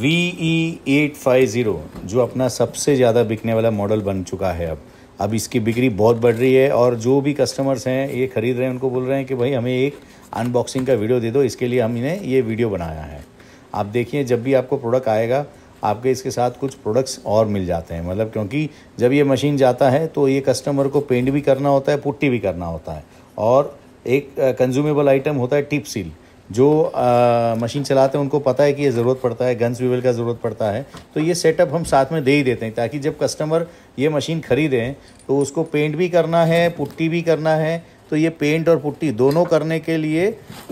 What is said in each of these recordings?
we E eight five zero जो अपना सबसे ज़्यादा बिकने वाला मॉडल बन चुका है अब अब इसकी बिक्री बहुत बढ़ रही है और जो भी कस्टमर्स हैं ये ख़रीद रहे हैं उनको बोल रहे हैं कि भाई हमें एक अनबॉक्सिंग का वीडियो दे दो इसके लिए हमने ये वीडियो बनाया है आप देखिए जब भी आपको प्रोडक्ट आएगा आपके इसके साथ कुछ प्रोडक्ट्स और मिल जाते हैं मतलब क्योंकि जब ये मशीन जाता है तो ये कस्टमर को पेंट भी करना होता है पुट्टी भी करना होता है और एक कंज्यूमेबल आइटम होता है टिप सील जो आ, मशीन चलाते हैं उनको पता है कि ये ज़रूरत पड़ता है गन्स वीवल का ज़रूरत पड़ता है तो ये सेटअप हम साथ में दे ही देते हैं ताकि जब कस्टमर ये मशीन ख़रीदें तो उसको पेंट भी करना है पुट्टी भी करना है तो ये पेंट और पुट्टी दोनों करने के लिए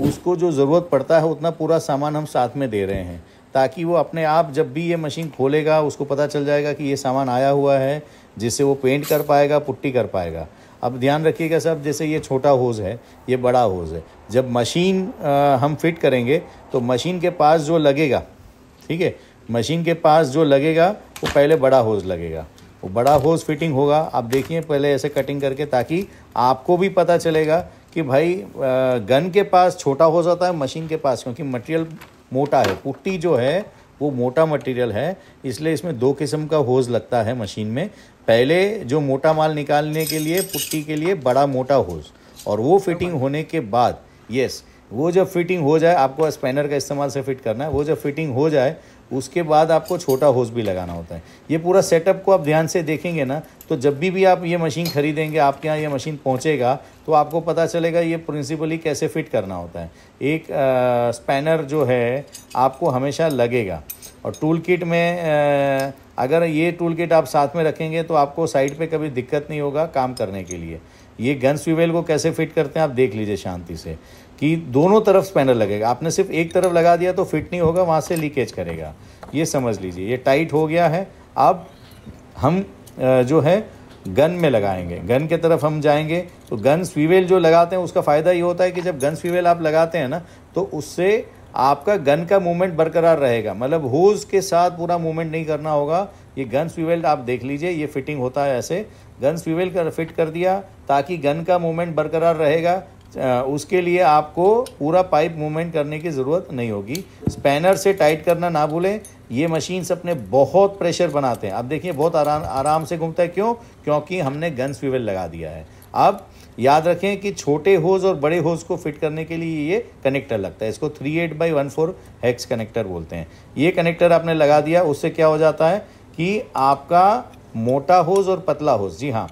उसको जो ज़रूरत पड़ता है उतना पूरा सामान हम साथ में दे रहे हैं ताकि वो अपने आप जब भी ये मशीन खोलेगा उसको पता चल जाएगा कि ये सामान आया हुआ है जिससे वो पेंट कर पाएगा पुट्टी कर पाएगा अब ध्यान रखिएगा साहब जैसे ये छोटा होज़ है ये बड़ा होज़ है जब मशीन आ, हम फिट करेंगे तो मशीन के पास जो लगेगा ठीक है मशीन के पास जो लगेगा वो पहले बड़ा होज़ लगेगा वो बड़ा होज़ फिटिंग होगा आप देखिए पहले ऐसे कटिंग करके ताकि आपको भी पता चलेगा कि भाई गन के पास छोटा हो जाता है मशीन के पास क्योंकि मटेरियल मोटा है पुट्टी जो है वो मोटा मटेरियल है इसलिए इसमें दो किस्म का होज लगता है मशीन में पहले जो मोटा माल निकालने के लिए पुट्टी के लिए बड़ा मोटा होज और वो फिटिंग होने के बाद यस वो जब फिटिंग हो जाए आपको स्पैनर का इस्तेमाल से फिट करना है वो जब फिटिंग हो जाए उसके बाद आपको छोटा होस भी लगाना होता है ये पूरा सेटअप को आप ध्यान से देखेंगे ना तो जब भी भी आप ये मशीन खरीदेंगे आपके यहाँ ये मशीन पहुँचेगा तो आपको पता चलेगा ये प्रिंसिपली कैसे फिट करना होता है एक आ, स्पैनर जो है आपको हमेशा लगेगा और टूल किट में आ, अगर ये टूल किट आप साथ में रखेंगे तो आपको साइड पे कभी दिक्कत नहीं होगा काम करने के लिए ये गन स्वीवेल को कैसे फिट करते हैं आप देख लीजिए शांति से कि दोनों तरफ स्पैनर लगेगा आपने सिर्फ एक तरफ लगा दिया तो फिट नहीं होगा वहाँ से लीकेज करेगा ये समझ लीजिए ये टाइट हो गया है अब हम जो है गन में लगाएंगे गन के तरफ हम जाएंगे तो गन स्वीवेल जो लगाते हैं उसका फ़ायदा ये होता है कि जब गन स्वीवेल आप लगाते हैं ना तो उससे आपका गन का मूवमेंट बरकरार रहेगा मतलब होज के साथ पूरा मूवमेंट नहीं करना होगा ये गन स्वीवेल्ट आप देख लीजिए ये फिटिंग होता है ऐसे गन स्वीवेल्ट कर फिट कर दिया ताकि गन का मूवमेंट बरकरार रहेगा उसके लिए आपको पूरा पाइप मूवमेंट करने की ज़रूरत नहीं होगी स्पैनर से टाइट करना ना भूलें ये मशीन्स अपने बहुत प्रेशर बनाते हैं आप देखिए बहुत आराम आराम से घूमता है क्यों क्योंकि हमने गन स्वीवेल लगा दिया है अब याद रखें कि छोटे होज और बड़े होज को फिट करने के लिए ये कनेक्टर लगता है इसको three eight by one four hex connector बोलते हैं ये कनेक्टर आपने लगा दिया उससे क्या हो जाता है कि आपका मोटा होज और पतला होज जी हाँ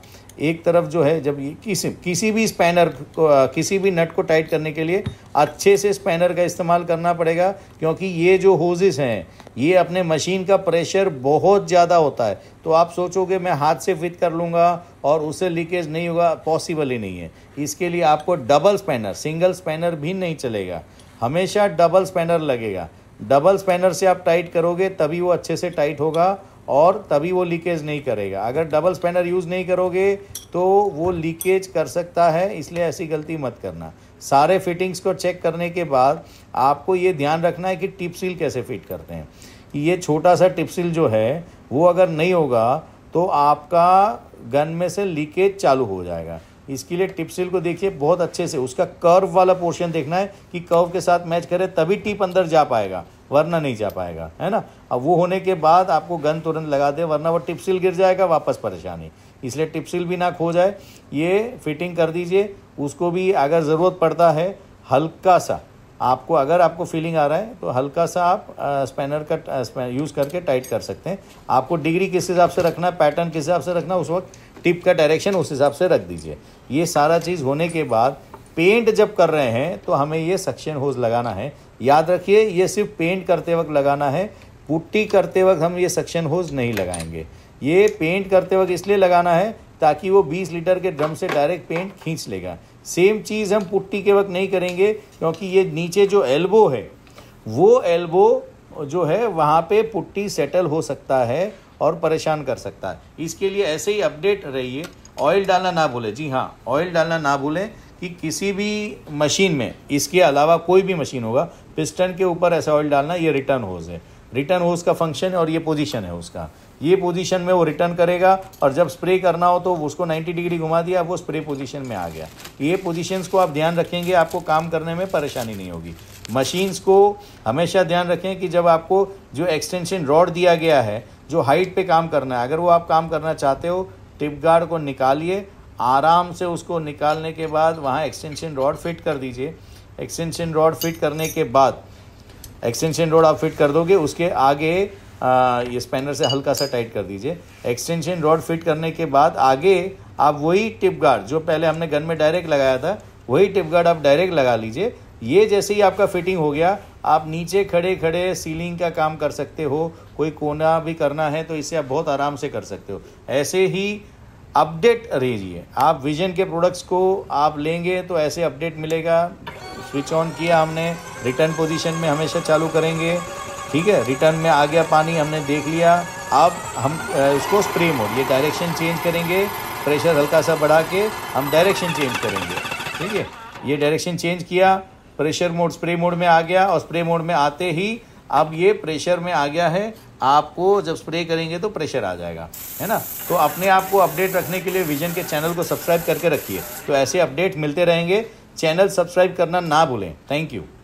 एक तरफ जो है जब ये किसी किसी भी स्पैनर को किसी भी नट को टाइट करने के लिए अच्छे से स्पैनर का इस्तेमाल करना पड़ेगा क्योंकि ये जो होजेस हैं ये अपने मशीन का प्रेशर बहुत ज़्यादा होता है तो आप सोचोगे मैं हाथ से फिट कर लूँगा और उससे लीकेज नहीं होगा पॉसिबल ही नहीं है इसके लिए आपको डबल स्पैनर सिंगल स्पैनर भी नहीं चलेगा हमेशा डबल स्पैनर लगेगा डबल स्पैनर से आप टाइट करोगे तभी वो अच्छे से टाइट होगा और तभी वो लीकेज नहीं करेगा अगर डबल स्पैनर यूज़ नहीं करोगे तो वो लीकेज कर सकता है इसलिए ऐसी गलती मत करना सारे फिटिंग्स को चेक करने के बाद आपको ये ध्यान रखना है कि टिप सील कैसे फिट करते हैं ये छोटा सा टिप सील जो है वो अगर नहीं होगा तो आपका गन में से लीकेज चालू हो जाएगा इसके लिए टिप सील को देखिए बहुत अच्छे से उसका कर्व वाला पोर्शन देखना है कि कर्व के साथ मैच करे तभी टिप अंदर जा पाएगा वरना नहीं जा पाएगा है ना अब वो होने के बाद आपको गन तुरंत लगा दे वरना वो टिप्सिल गिर जाएगा वापस परेशानी इसलिए टिप्सिल भी ना खो जाए ये फिटिंग कर दीजिए उसको भी अगर ज़रूरत पड़ता है हल्का सा आपको अगर आपको फीलिंग आ रहा है तो हल्का सा आप स्पैनर का यूज़ करके टाइट कर सकते हैं आपको डिग्री किस हिसाब से रखना है पैटर्न किस हिसाब से रखना उस वक्त टिप का डायरेक्शन उस हिसाब से रख दीजिए ये सारा चीज़ होने के बाद पेंट जब कर रहे हैं तो हमें ये सक्शन होज लगाना है याद रखिए ये सिर्फ पेंट करते वक्त लगाना है पुट्टी करते वक्त हम ये सक्शन होज नहीं लगाएंगे ये पेंट करते वक्त इसलिए लगाना है ताकि वो 20 लीटर के ड्रम से डायरेक्ट पेंट खींच लेगा सेम चीज़ हम पुट्टी के वक्त नहीं करेंगे क्योंकि ये नीचे जो एल्बो है वो एल्बो जो है वहाँ पे पुट्टी सेटल हो सकता है और परेशान कर सकता है इसके लिए ऐसे ही अपडेट रहिए ऑयल डालना ना भूलें जी हाँ ऑयल डालना ना भूलें कि किसी भी मशीन में इसके अलावा कोई भी मशीन होगा पिस्टन के ऊपर ऐसा ऑयल डालना ये रिटर्न होज है रिटर्न होज का फंक्शन है और ये पोजीशन है उसका ये पोजीशन में वो रिटर्न करेगा और जब स्प्रे करना हो तो उसको 90 डिग्री घुमा दिया वो स्प्रे पोजीशन में आ गया ये पोजीशंस को आप ध्यान रखेंगे आपको काम करने में परेशानी नहीं होगी मशीन्स को हमेशा ध्यान रखें कि जब आपको जो एक्सटेंशन रॉड दिया गया है जो हाइट पे काम करना है अगर वो आप काम करना चाहते हो टिप गार्ड को निकालिए आराम से उसको निकालने के बाद वहाँ एक्सटेंशन रॉड फिट कर दीजिए एक्सटेंशन रॉड फिट करने के बाद एक्सटेंशन रॉड आप फिट कर दोगे उसके आगे आ, ये स्पैनर से हल्का सा टाइट कर दीजिए एक्सटेंशन रॉड फिट करने के बाद आगे आप वही टिप गार्ड जो पहले हमने गन में डायरेक्ट लगाया था वही टिप गार्ड आप डायरेक्ट लगा लीजिए ये जैसे ही आपका फिटिंग हो गया आप नीचे खड़े खड़े सीलिंग का काम कर सकते हो कोई कोना भी करना है तो इसे आप बहुत आराम से कर सकते हो ऐसे ही अपडेट रहिए आप विजन के प्रोडक्ट्स को आप लेंगे तो ऐसे अपडेट मिलेगा स्विच ऑन किया हमने रिटर्न पोजीशन में हमेशा चालू करेंगे ठीक है रिटर्न में आ गया पानी हमने देख लिया अब हम इसको स्प्रे मोड ये डायरेक्शन चेंज करेंगे प्रेशर हल्का सा बढ़ा के हम डायरेक्शन चेंज करेंगे ठीक है ये डायरेक्शन चेंज किया प्रेशर मोड स्प्रे मोड में आ गया और स्प्रे मोड में आते ही अब ये प्रेशर में आ गया है आपको जब स्प्रे करेंगे तो प्रेशर आ जाएगा है ना तो अपने आप को अपडेट रखने के लिए विजन के चैनल को सब्सक्राइब करके रखिए तो ऐसे अपडेट मिलते रहेंगे चैनल सब्सक्राइब करना ना भूलें थैंक यू